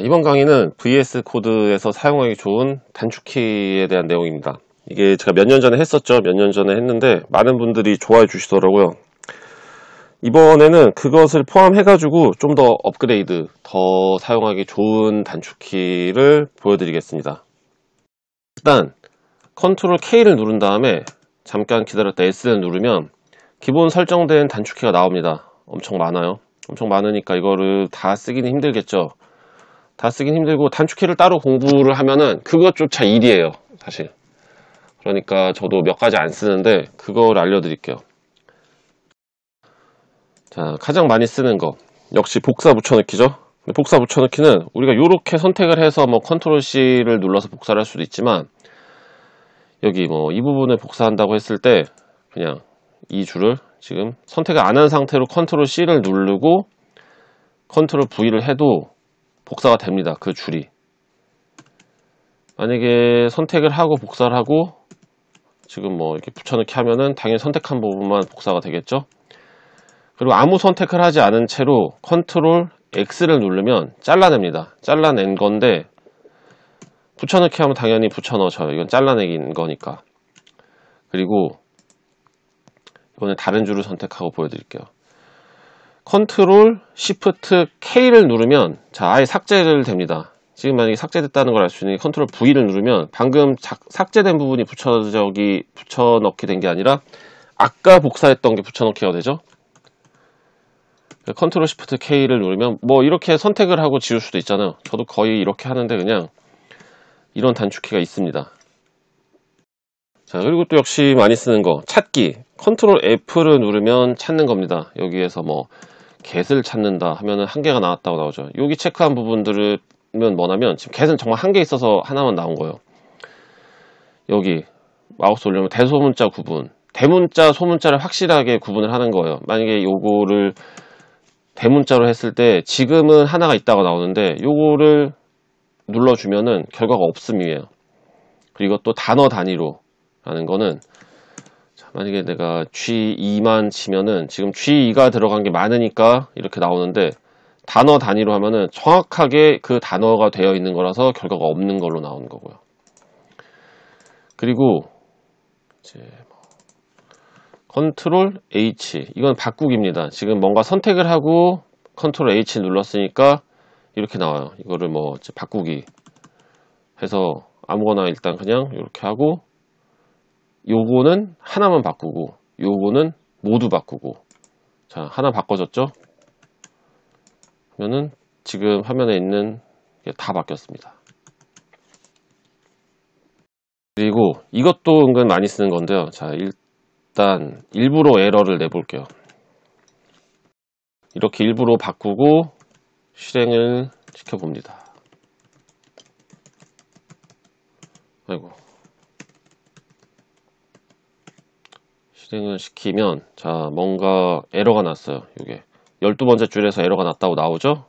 이번 강의는 VS 코드에서 사용하기 좋은 단축키에 대한 내용입니다. 이게 제가 몇 년 전에 했었죠. 몇 년 전에 했는데 많은 분들이 좋아해 주시더라고요. 이번에는 그것을 포함해가지고 좀 더 업그레이드, 더 사용하기 좋은 단축키를 보여드리겠습니다. 일단 컨트롤 K를 누른 다음에 잠깐 기다렸다 S를 누르면 기본 설정된 단축키가 나옵니다. 엄청 많아요. 엄청 많으니까 이거를 다 쓰기는 힘들겠죠. 다 쓰긴 힘들고 단축키를 따로 공부를 하면은 그것조차 일이에요 사실 그러니까 저도 몇 가지 안 쓰는데 그걸 알려드릴게요 자 가장 많이 쓰는 거 역시 복사 붙여넣기죠 복사 붙여넣기는 우리가 이렇게 선택을 해서 뭐 컨트롤 C를 눌러서 복사를 할 수도 있지만 여기 뭐 이 부분을 복사한다고 했을 때 그냥 이 줄을 지금 선택을 안 한 상태로 컨트롤 C를 누르고 컨트롤 V를 해도 복사가 됩니다. 그 줄이. 만약에 선택을 하고 복사를 하고 지금 뭐 이렇게 붙여넣기 하면은 당연히 선택한 부분만 복사가 되겠죠. 그리고 아무 선택을 하지 않은 채로 컨트롤 X를 누르면 잘라냅니다. 잘라낸 건데 붙여넣기 하면 당연히 붙여넣어져요. 이건 잘라내긴 거니까. 그리고 이번에 다른 줄을 선택하고 보여드릴게요. 컨트롤 시프트 K를 누르면 자 아예 삭제를 됩니다. 지금 만약에 삭제됐다는 걸 알 수 있는 컨트롤 V를 누르면 방금 작, 삭제된 부분이 붙여적이 붙여넣기 된 게 아니라 아까 복사했던 게 붙여넣기가 되죠. 컨트롤 시프트 K를 누르면 뭐 이렇게 선택을 하고 지울 수도 있잖아요. 저도 거의 이렇게 하는데 그냥 이런 단축키가 있습니다. 자 그리고 또 역시 많이 쓰는 거 찾기 컨트롤 F를 누르면 찾는 겁니다. 여기에서 뭐 겟을 찾는다 하면은 한 개가 나왔다고 나오죠. 여기 체크한 부분들은 뭐냐면 지금 겟은 정말 한 개 있어서 하나만 나온 거예요. 여기 마우스 올리면 대소문자 구분, 대문자 소문자를 확실하게 구분을 하는 거예요. 만약에 요거를 대문자로 했을 때 지금은 하나가 있다고 나오는데 요거를 눌러주면은 결과가 없음이에요. 그리고 또 단어 단위로 하는 거는 만약에 내가 G2만 치면은 지금 G2가 들어간 게 많으니까 이렇게 나오는데 단어 단위로 하면은 정확하게 그 단어가 되어 있는 거라서 결과가 없는 걸로 나오는 거고요. 그리고 이제 뭐 컨트롤 H 이건 바꾸기입니다. 지금 뭔가 선택을 하고 컨트롤 H 눌렀으니까 이렇게 나와요. 이거를 뭐 바꾸기 해서 아무거나 일단 그냥 이렇게 하고 요거는 하나만 바꾸고 요거는 모두 바꾸고 자 하나 바꿔졌죠 그러면은 지금 화면에 있는 게 다 바뀌었습니다 그리고 이것도 은근 많이 쓰는 건데요 자 일단 일부러 에러를 내볼게요 이렇게 일부러 바꾸고 실행을 시켜봅니다 아이고 실행을 시키면 자 뭔가 에러가 났어요 이게 12번째 줄에서 에러가 났다고 나오죠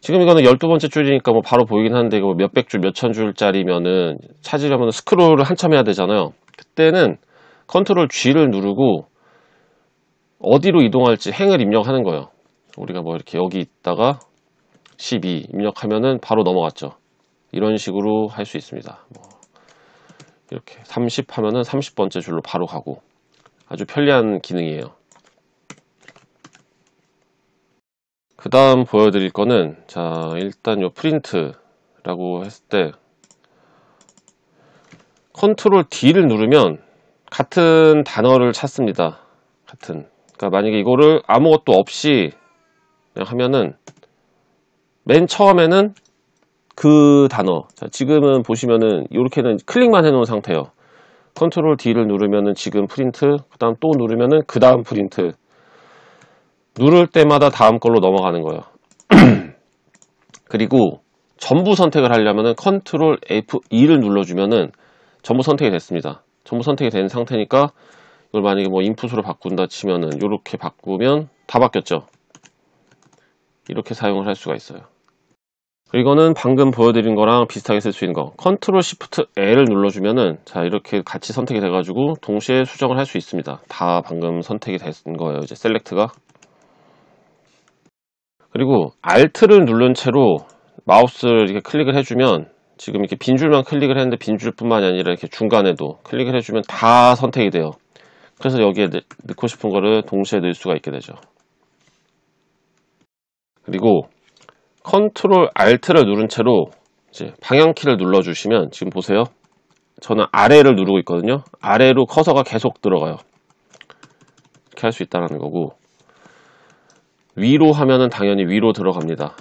지금 이거는 12번째 줄이니까 뭐 바로 보이긴 하는데 이거 몇백 줄 몇천 줄짜리면은 찾으려면 스크롤을 한참 해야 되잖아요 그때는 컨트롤 G를 누르고 어디로 이동할지 행을 입력하는 거예요 우리가 뭐 이렇게 여기 있다가 12 입력하면은 바로 넘어갔죠 이런 식으로 할 수 있습니다 뭐 이렇게 30 하면은 30번째 줄로 바로 가고 아주 편리한 기능이에요. 그 다음 보여드릴 거는 자 일단 요 프린트라고 했을 때 컨트롤 D를 누르면 같은 단어를 찾습니다. 같은 그러니까 만약에 이거를 아무것도 없이 하면은 맨 처음에는 그 단어 지금은 보시면은 이렇게는 클릭만 해놓은 상태예요 컨트롤 D를 누르면은 지금 프린트, 그 다음 또 누르면은 그 다음 프린트. 누를 때마다 다음 걸로 넘어가는 거예요. 그리고 전부 선택을 하려면은 컨트롤 F2를 눌러주면은 전부 선택이 됐습니다. 전부 선택이 된 상태니까 이걸 만약에 뭐 인풋으로 바꾼다 치면은 이렇게 바꾸면 다 바뀌었죠. 이렇게 사용을 할 수가 있어요. 이거는 방금 보여드린 거랑 비슷하게 쓸 수 있는 거 컨트롤 시프트 L을 눌러주면은 자 이렇게 같이 선택이 돼가지고 동시에 수정을 할 수 있습니다 다 방금 선택이 된 거예요 이제 셀렉트가 그리고 Alt를 누른 채로 마우스를 이렇게 클릭을 해주면 지금 이렇게 빈 줄만 클릭을 했는데 빈 줄뿐만이 아니라 이렇게 중간에도 클릭을 해주면 다 선택이 돼요 그래서 여기에 넣고 싶은 거를 동시에 넣을 수가 있게 되죠 그리고 컨트롤 Alt를 누른 채로 이제 방향키를 눌러주시면 지금 보세요. 저는 아래를 누르고 있거든요. 아래로 커서가 계속 들어가요. 이렇게 할 수 있다는 거고 위로 하면은 당연히 위로 들어갑니다.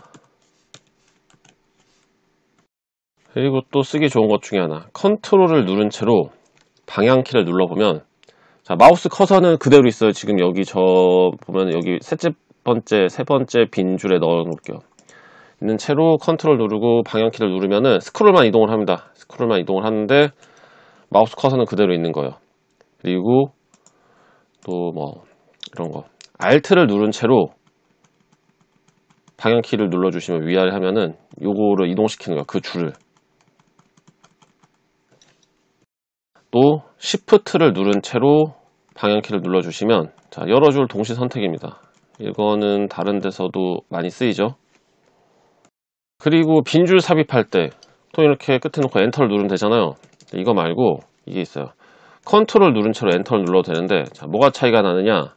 그리고 또 쓰기 좋은 것 중에 하나 컨트롤을 누른 채로 방향키를 눌러보면 자 마우스 커서는 그대로 있어요 지금 여기 저 보면 여기 셋째 번째 세 번째 빈 줄에 넣어 놓을게요 있는 채로 컨트롤 누르고 방향키를 누르면은 스크롤만 이동을 합니다. 스크롤만 이동을 하는데 마우스 커서는 그대로 있는 거예요. 그리고 또 뭐 이런 거 Alt를 누른 채로 방향키를 눌러주시면 위아래 하면은 요거를 이동시키는 거야 그 줄을 또 Shift를 누른 채로 방향키를 눌러주시면 자 여러 줄 동시 선택입니다 이거는 다른 데서도 많이 쓰이죠 그리고 빈줄 삽입할 때 또 이렇게 끝에 놓고 엔터를 누르면 되잖아요 이거 말고 이게 있어요 컨트롤 누른 채로 엔터를 눌러도 되는데 자, 뭐가 차이가 나느냐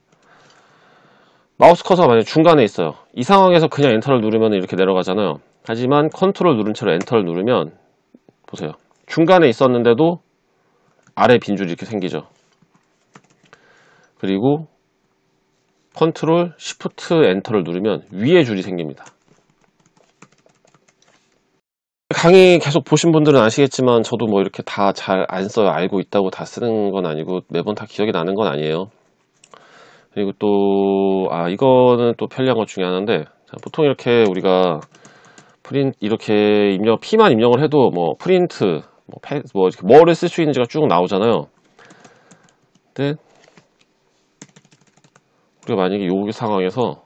마우스 커서가 만약 중간에 있어요 이 상황에서 그냥 엔터를 누르면 이렇게 내려가잖아요 하지만 컨트롤 누른 채로 엔터를 누르면 보세요 중간에 있었는데도 아래 빈 줄이 이렇게 생기죠 그리고 컨트롤 시프트 엔터를 누르면 위에 줄이 생깁니다 강의 계속 보신 분들은 아시겠지만 저도 뭐 이렇게 다 잘 안 써요. 알고 있다고 다 쓰는 건 아니고 매번 다 기억이 나는 건 아니에요. 그리고 또, 아, 이거는 또 편리한 것 중에 하나인데 보통 이렇게 우리가 프린 이렇게 입력, P만 입력을 해도 뭐 프린트, 뭐, 패, 뭐 이렇게 뭐를 쓸 수 있는지가 쭉 나오잖아요. 근데 우리가 만약에 요기 상황에서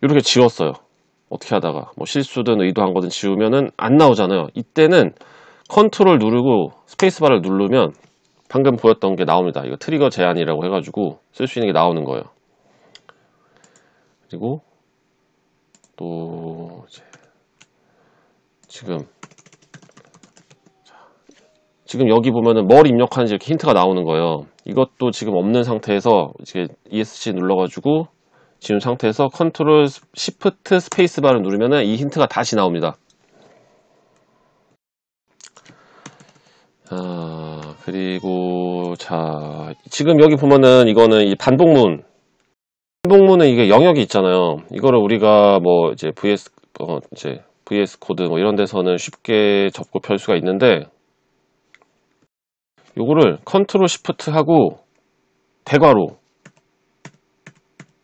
이렇게 지웠어요. 어떻게 하다가 뭐 실수든 의도한 거든 지우면은 안 나오잖아요. 이때는 컨트롤 누르고 스페이스바를 누르면 방금 보였던 게 나옵니다. 이거 트리거 제한이라고 해가지고 쓸 수 있는 게 나오는 거예요. 그리고 또 지금 지금 여기 보면은 뭘 입력하는지 이렇게 힌트가 나오는 거예요. 이것도 지금 없는 상태에서 이제 ESC 눌러가지고 지금 상태에서 컨트롤 시프트 스페이스바를 누르면 이 힌트가 다시 나옵니다. 아, 그리고 자 지금 여기 보면은 이거는 이 반복문 반복문은 이게 영역이 있잖아요. 이거를 우리가 뭐 이제 VS 어 이제 VS 코드 뭐 이런 데서는 쉽게 접고 펼 수가 있는데 요거를 컨트롤 시프트 하고 대괄호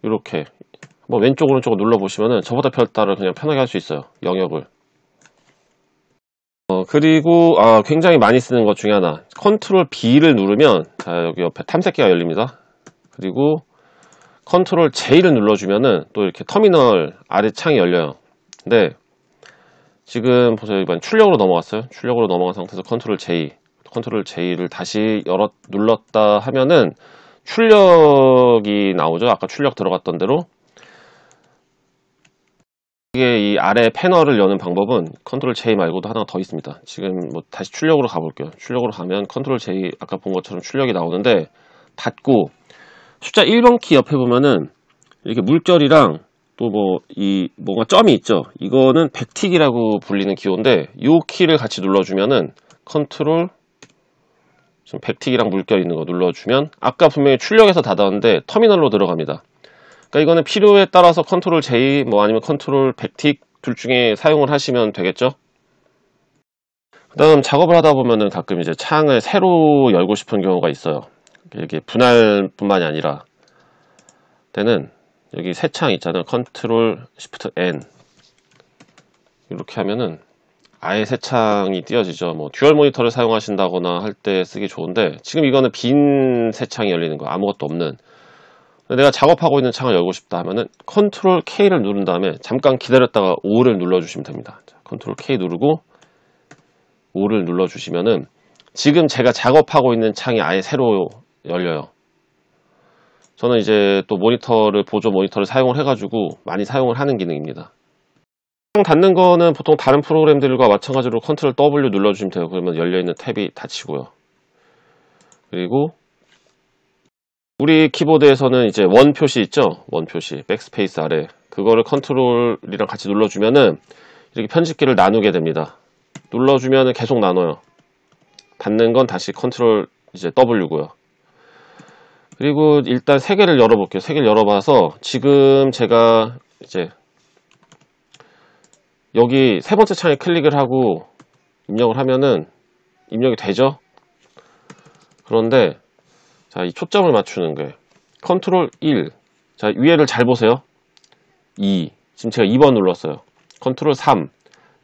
이렇게 한 뭐 왼쪽 오른쪽으로 눌러보시면은 저보다 별따를 그냥 편하게 할 수 있어요. 영역을. 어, 그리고 아, 굉장히 많이 쓰는 것 중에 하나 컨트롤 B를 누르면 자, 여기 옆에 탐색기가 열립니다. 그리고 컨트롤 J를 눌러주면은 또 이렇게 터미널 아래 창이 열려요. 근데 지금 보세요. 이번 출력으로 넘어갔어요. 출력으로 넘어간 상태에서 컨트롤 J, 컨트롤 J를 다시 열었 눌렀다 하면은 출력이 나오죠. 아까 출력 들어갔던 대로. 이게 이 아래 패널을 여는 방법은 컨트롤 J 말고도 하나 더 있습니다. 지금 뭐 다시 출력으로 가볼게요. 출력으로 가면 컨트롤 J 아까 본 것처럼 출력이 나오는데 닫고 숫자 1번 키 옆에 보면은 이렇게 물결이랑 또 뭐 이 뭔가 점이 있죠. 이거는 백틱이라고 불리는 기호인데 이 키를 같이 눌러주면은 컨트롤 지금 백틱이랑 물결 있는 거 눌러주면 아까 분명히 출력해서 닫았는데 터미널로 들어갑니다. 그러니까 이거는 필요에 따라서 컨트롤 J 뭐 아니면 컨트롤 백틱 둘 중에 사용을 하시면 되겠죠. 그 다음 작업을 하다 보면은 가끔 이제 창을 새로 열고 싶은 경우가 있어요. 이게 분할뿐만이 아니라 때는 여기 새 창 있잖아요. 컨트롤 시프트 N 이렇게 하면은 아예 새 창이 띄어지죠. 뭐 듀얼 모니터를 사용하신다거나 할 때 쓰기 좋은데 지금 이거는 빈 새 창이 열리는 거 아무것도 없는 내가 작업하고 있는 창을 열고 싶다 하면은 컨트롤 K를 누른 다음에 잠깐 기다렸다가 5를 눌러주시면 됩니다. 컨트롤 K 누르고 5를 눌러주시면은 지금 제가 작업하고 있는 창이 아예 새로 열려요. 저는 이제 또 모니터를 보조 모니터를 사용을 해가지고 많이 사용을 하는 기능입니다. 닫는 거는 보통 다른 프로그램들과 마찬가지로 컨트롤 W 눌러주시면 돼요. 그러면 열려있는 탭이 닫히고요. 그리고 우리 키보드에서는 이제 원 표시 있죠? 원 표시, 백스페이스 아래. 그거를 컨트롤이랑 같이 눌러주면은 이렇게 편집기를 나누게 됩니다. 눌러주면은 계속 나눠요. 닫는 건 다시 컨트롤 이제 W고요. 그리고 일단 세 개를 열어볼게요. 세 개를 열어봐서 지금 제가 이제 여기 세 번째 창에 클릭을 하고 입력을 하면은 입력이 되죠? 그런데 자, 이 초점을 맞추는 게 컨트롤 1. 자, 위에를 잘 보세요. 2. 지금 제가 2번 눌렀어요. 컨트롤 3.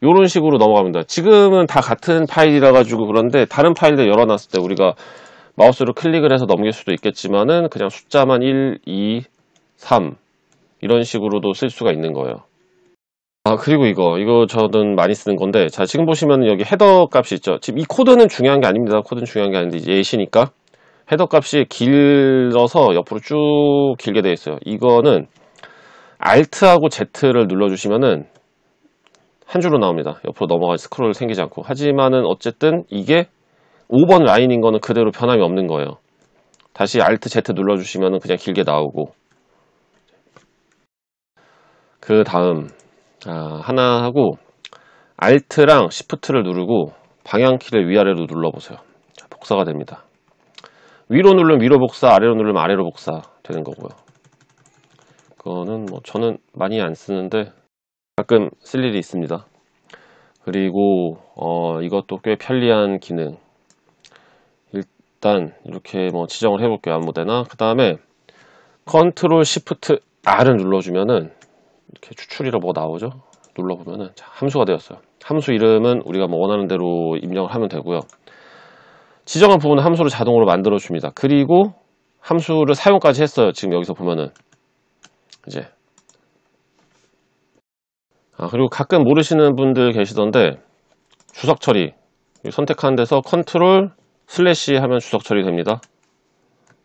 이런 식으로 넘어갑니다. 지금은 다 같은 파일이라 가지고 그런데 다른 파일을 열어놨을 때 우리가 마우스로 클릭을 해서 넘길 수도 있겠지만은 그냥 숫자만 1, 2, 3 이런 식으로도 쓸 수가 있는 거예요. 아 그리고 이거 이거 저는 많이 쓰는 건데 자 지금 보시면 여기 헤더 값이 있죠 지금 이 코드는 중요한 게 아닙니다 코드는 중요한 게 아닌데 예시니까 헤더 값이 길어서 옆으로 쭉 길게 되어 있어요 이거는 Alt하고 Z를 눌러주시면은 한 줄로 나옵니다 옆으로 넘어가 스크롤 생기지 않고 하지만은 어쨌든 이게 5번 라인인 거는 그대로 변함이 없는 거예요 다시 Alt Z 눌러주시면은 그냥 길게 나오고 그 다음 자, 아, 하나 하고 Alt랑 Shift를 누르고 방향키를 위아래로 눌러보세요. 복사가 됩니다. 위로 누르면 위로 복사, 아래로 누르면 아래로 복사 되는 거고요. 그거는 뭐 저는 많이 안 쓰는데 가끔 쓸 일이 있습니다. 그리고 어, 이것도 꽤 편리한 기능. 일단 이렇게 뭐 지정을 해볼게요. 아무대나그 다음에 컨트롤 시프트 R을 눌러주면은 이렇게 추출이라 뭐 나오죠? 눌러보면은 자, 함수가 되었어요. 함수 이름은 우리가 뭐 원하는 대로 입력을 하면 되고요. 지정한 부분은 함수를 자동으로 만들어 줍니다. 그리고 함수를 사용까지 했어요. 지금 여기서 보면은 이제 아 그리고 가끔 모르시는 분들 계시던데 주석 처리 선택하는 데서 컨트롤 슬래시 하면 주석 처리됩니다.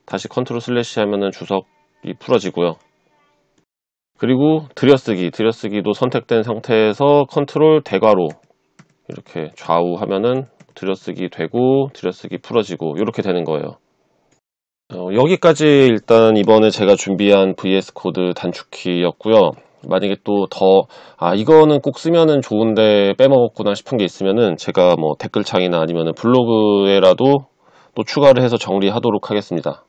다시 컨트롤 슬래시 하면은 주석이 풀어지고요. 그리고 들여쓰기, 들여쓰기도 선택된 상태에서 컨트롤 대괄호 이렇게 좌우 하면은 들여쓰기 되고 들여쓰기 풀어지고 이렇게 되는 거예요. 어, 여기까지 일단 이번에 제가 준비한 VS 코드 단축키였고요. 만약에 또 더 아 이거는 꼭 쓰면은 좋은데 빼먹었구나 싶은 게 있으면은 제가 뭐 댓글창이나 아니면 블로그에라도 또 추가를 해서 정리하도록 하겠습니다.